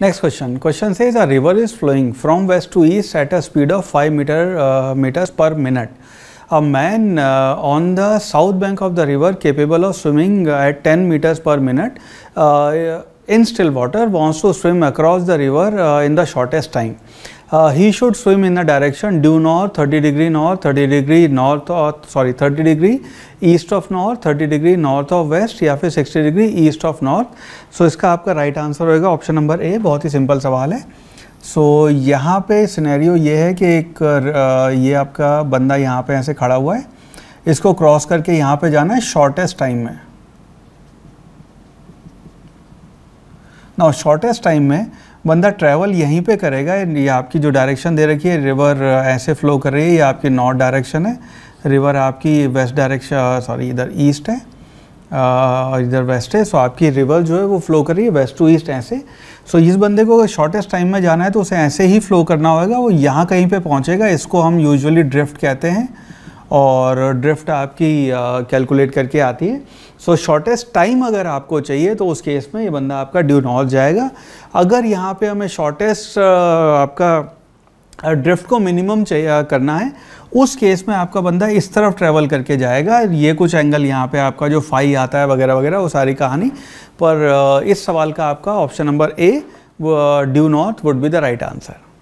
Next question. Question says a river is flowing from west to east at a speed of 5 meter, uh, meters per minute. A man uh, on the south bank of the river capable of swimming at 10 meters per minute uh, in still water wants to swim across the river uh, in the shortest time. Uh, he should swim in the direction due north 30 degree north 30 degree north or sorry 30 degree east of north 30 degree north of west या फिर 60 degree east of north so इसका आपका right answer होगा option number A बहुत ही simple सवाल है सो so, यहाँ पे सिनेरियो ये है कि एक ये आपका बंदा यहाँ पे ऐसे खड़ा हुआ है इसको क्रॉस करके यहाँ पे जाना है शॉर्टेस्ट टाइम में ना शॉर्टेस्ट टाइम में बंदा ट्रैवल यहीं पे करेगा ये आपकी जो डायरेक्शन दे रखी है रिवर ऐसे फ्लो कर रही है ये आपकी नॉर्थ डायरेक्शन है रिवर आपकी वेस्ट डायरेक्शन सॉरी इधर ईस्ट है और इधर वेस्ट है सो आपकी रिवर जो है वो फ्लो कर रही है वेस्ट टू ईस्ट ऐसे सो इस बंदे को अगर शॉर्टेस्ट टाइम में जाना है तो उसे ऐसे ही फ्लो करना होगा वो यहाँ कहीं पर पहुँचेगा इसको हम यूजअली ड्रिफ्ट कहते हैं और ड्रिफ्ट आपकी कैलकुलेट करके आती है सो शॉर्टेस्ट टाइम अगर आपको चाहिए तो उस केस में ये बंदा आपका ड्यू नॉर्थ जाएगा अगर यहाँ पे हमें शॉर्टेस्ट आपका ड्रिफ्ट को मिनिमम चाहिए करना है उस केस में आपका बंदा इस तरफ ट्रैवल करके जाएगा ये कुछ एंगल यहाँ पे आपका जो फाई आता है वगैरह वगैरह वो सारी कहानी पर इस सवाल का आपका option number A due north would be the right answer